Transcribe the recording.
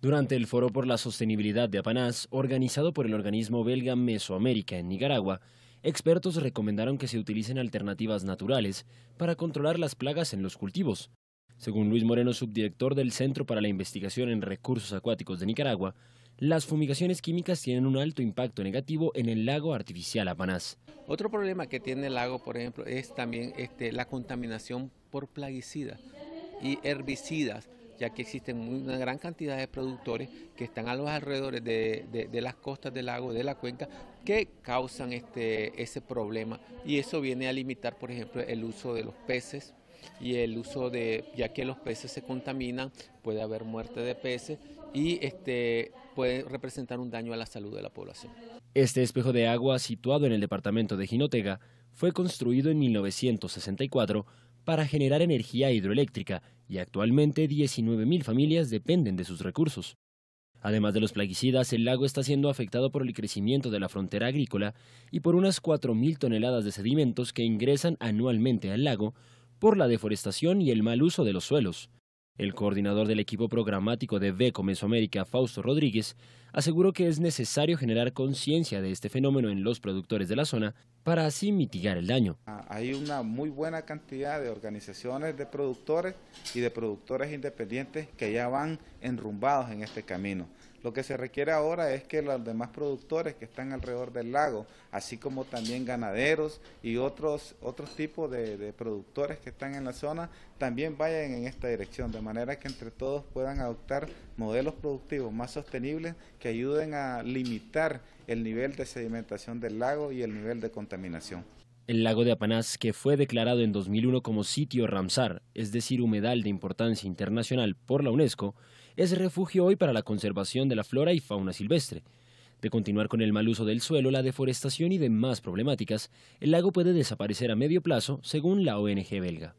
Durante el Foro por la Sostenibilidad de Apanás, organizado por el organismo belga Mesoamérica en Nicaragua, expertos recomendaron que se utilicen alternativas naturales para controlar las plagas en los cultivos. Según Luis Moreno, subdirector del Centro para la Investigación en Recursos Acuáticos de Nicaragua, las fumigaciones químicas tienen un alto impacto negativo en el lago artificial Apanás. Otro problema que tiene el lago, por ejemplo, es también este, la contaminación por plaguicidas y herbicidas ya que existen una gran cantidad de productores que están a los alrededores de, las costas del lago, de la cuenca, que causan este, ese problema y eso viene a limitar, por ejemplo, el uso de los peces y el uso de, ya que los peces se contaminan, puede haber muerte de peces y este, puede representar un daño a la salud de la población. Este espejo de agua situado en el departamento de Jinotega fue construido en 1964 para generar energía hidroeléctrica y actualmente 19.000 familias dependen de sus recursos. Además de los plaguicidas, el lago está siendo afectado por el crecimiento de la frontera agrícola y por unas 4.000 toneladas de sedimentos que ingresan anualmente al lago por la deforestación y el mal uso de los suelos. El coordinador del equipo programático de Beco Mesoamérica, Fausto Rodríguez, aseguró que es necesario generar conciencia de este fenómeno en los productores de la zona para así mitigar el daño. Ah, hay una muy buena cantidad de organizaciones de productores y de productores independientes que ya van enrumbados en este camino. Lo que se requiere ahora es que los demás productores que están alrededor del lago, así como también ganaderos y otros, otros tipos de, de productores que están en la zona, también vayan en esta dirección, de manera que entre todos puedan adoptar modelos productivos más sostenibles que ayuden a limitar el nivel de sedimentación del lago y el nivel de contaminación. El lago de Apanás, que fue declarado en 2001 como sitio Ramsar, es decir, humedal de importancia internacional por la UNESCO, es refugio hoy para la conservación de la flora y fauna silvestre. De continuar con el mal uso del suelo, la deforestación y demás problemáticas, el lago puede desaparecer a medio plazo, según la ONG belga.